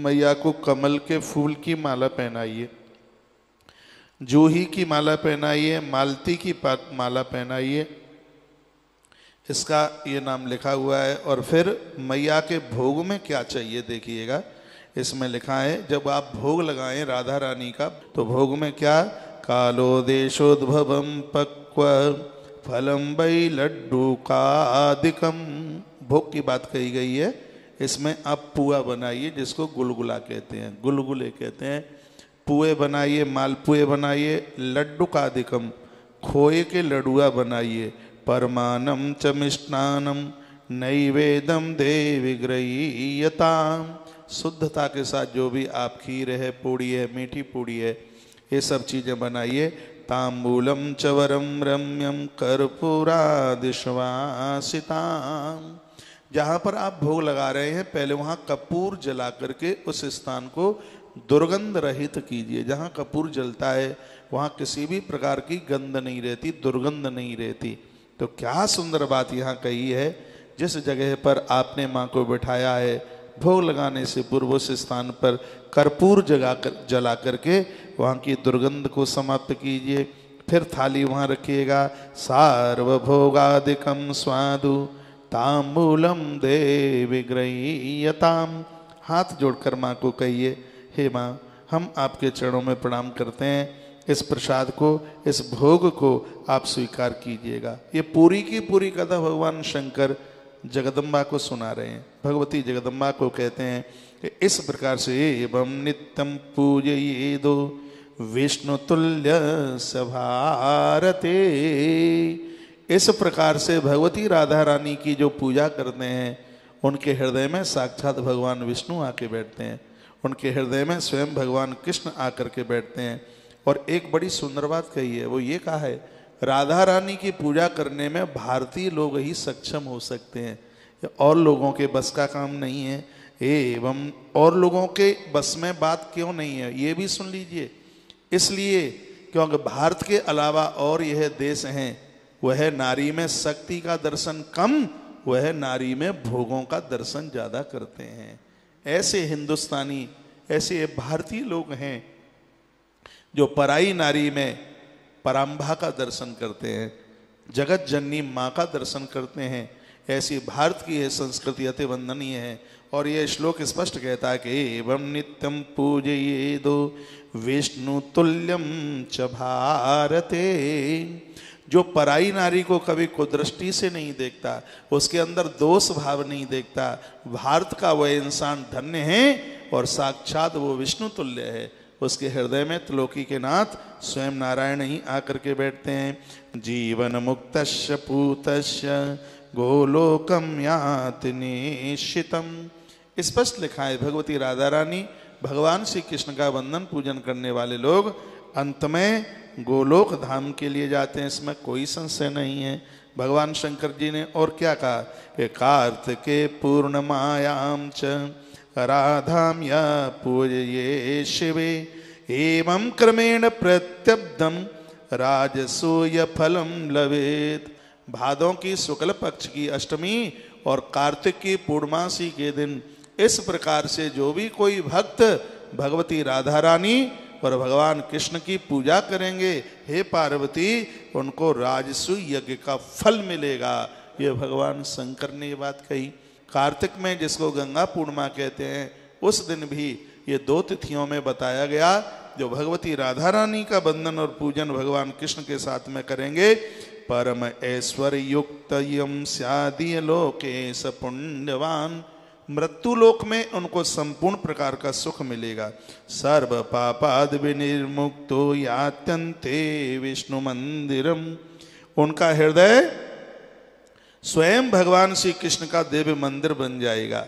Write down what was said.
मैया को कमल के फूल की माला पहनाइए जूही की माला पहनाइए मालती की माला पहनाइए इसका ये नाम लिखा हुआ है और फिर मैया के भोग में क्या चाहिए देखिएगा इसमें लिखा है जब आप भोग लगाएं राधा रानी का तो भोग में क्या कालो देशोद्भवम पक्व फलम बई लड्डू का आदिकम भोग की बात कही गई है इसमें आप पुआ बनाइए जिसको गुलगुला कहते हैं गुलगुले कहते हैं पुए बनाइए मालपुए बनाइए लड्डू का अधिकम खोए के लडुआ बनाइए परमानम च नैवेदम दे विग्रहीयताम शुद्धता के साथ जो भी आप खीर है पूड़ी है मीठी पूड़ी है ये सब चीज़ें बनाइए ताम्बूलम चवरम रम्यम दिश्वासिताम जहाँ पर आप भोग लगा रहे हैं पहले वहाँ कपूर जला करके उस स्थान को दुर्गंध रहित कीजिए जहाँ कपूर जलता है वहाँ किसी भी प्रकार की गंध नहीं रहती दुर्गंध नहीं रहती तो क्या सुंदर बात यहाँ कही है जिस जगह पर आपने माँ को बिठाया है भोग लगाने से पूर्व उस स्थान पर कर्पूर जगा कर जला करके वहाँ की दुर्गंध को समाप्त कीजिए फिर थाली वहाँ रखिएगा सार्वभोगादिकम स्वादु तांबूलम दे विग्रहीयताम हाथ जोड़कर माँ को कहिए हे माँ हम आपके चरणों में प्रणाम करते हैं इस प्रसाद को इस भोग को आप स्वीकार कीजिएगा ये पूरी की पूरी कथा भगवान शंकर जगदम्बा को सुना रहे हैं भगवती जगदम्बा को कहते हैं कि इस प्रकार से एवं नित्यम ये दो विष्णुतुल्य सभारते इस प्रकार से भगवती राधा रानी की जो पूजा करते हैं उनके हृदय में साक्षात भगवान विष्णु आके बैठते हैं उनके हृदय में स्वयं भगवान कृष्ण आकर के बैठते हैं और एक बड़ी सुंदर बात कही है वो ये कहा है राधा रानी की पूजा करने में भारतीय लोग ही सक्षम हो सकते हैं और लोगों के बस का काम नहीं है एवं और लोगों के बस में बात क्यों नहीं है ये भी सुन लीजिए इसलिए क्योंकि भारत के अलावा और यह देश हैं वह नारी में शक्ति का दर्शन कम वह नारी में भोगों का दर्शन ज़्यादा करते हैं ऐसे हिंदुस्तानी ऐसे भारतीय लोग हैं जो पराई नारी में पराम्भा का दर्शन करते हैं जगत जननी माँ का दर्शन करते हैं ऐसी भारत की यह संस्कृति अति वंदनीय है और यह श्लोक स्पष्ट कहता है कि एवं नित्यम ये दो विष्णु तुल्यम च भारते जो पराई नारी को कभी कुदृष्टि से नहीं देखता उसके अंदर दोष भाव नहीं देखता भारत का वह इंसान धन्य है और साक्षात वो विष्णु तुल्य है उसके हृदय में त्रिलोकी के नाथ स्वयं नारायण ही आकर के बैठते हैं जीवन मुक्त पूत गोलोकम यात निशितम स्पष्ट लिखा है भगवती राधा रानी भगवान श्री कृष्ण का वंदन पूजन करने वाले लोग अंत में गोलोक धाम के लिए जाते हैं इसमें कोई संशय नहीं है भगवान शंकर जी ने और क्या कहा कि कार्त के मायाम च राधाम या ये शिवे एवं क्रमेण प्रत्यब्दम राजसूय फलम लवेत भादों की शुक्ल पक्ष की अष्टमी और कार्तिक की पूर्णमासी के दिन इस प्रकार से जो भी कोई भक्त भगवती राधा रानी और भगवान कृष्ण की पूजा करेंगे हे पार्वती उनको राजसु यज्ञ का फल मिलेगा ये भगवान शंकर ने ये बात कही कार्तिक में जिसको गंगा पूर्णिमा कहते हैं उस दिन भी ये दो तिथियों में बताया गया जो भगवती राधा रानी का बंधन और पूजन भगवान कृष्ण के साथ में करेंगे परम ऐश्वर्य यम यम लोके सपुण्यवान मृत्यु लोक में उनको संपूर्ण प्रकार का सुख मिलेगा सर्व पापाद विनिर्मुक्तो यात्यन्ते विष्णु मंदिरम उनका हृदय स्वयं भगवान श्री कृष्ण का देव मंदिर बन जाएगा